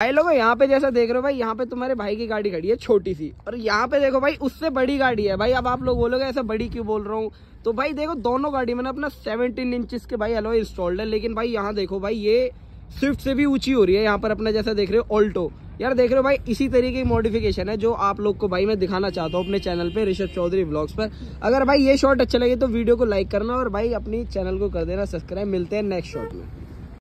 भाई लोगो यहाँ पे जैसा देख रहे हो भाई यहाँ पे तुम्हारे भाई की गाड़ी खड़ी है छोटी सी और यहाँ पे देखो भाई उससे बड़ी गाड़ी है भाई अब आप लोग बोलोगे ऐसा बड़ी क्यों बोल रहा हूँ तो भाई देखो दोनों गाड़ी मैंने अपना 17 इंच के भाई अलो इंस्टॉल्ड है लेकिन भाई यहाँ देखो भाई ये स्विफ्ट से भी ऊंची हो रही है यहाँ पर अपना जैसा देख रहे हो ऑल्टो यार देख रहे हो भाई इसी तरीके की मॉडिफिकेशन है जो आप लोग को भाई मैं दिखाना चाहता हूँ अपने चैनल पे ऋषभ चौधरी ब्लॉग्स पर अगर भाई ये शॉट अच्छा लगे तो वीडियो को लाइक करना और भाई अपनी चैनल को कर देना सब्सक्राइब मिलते हैं नेक्स्ट शॉट में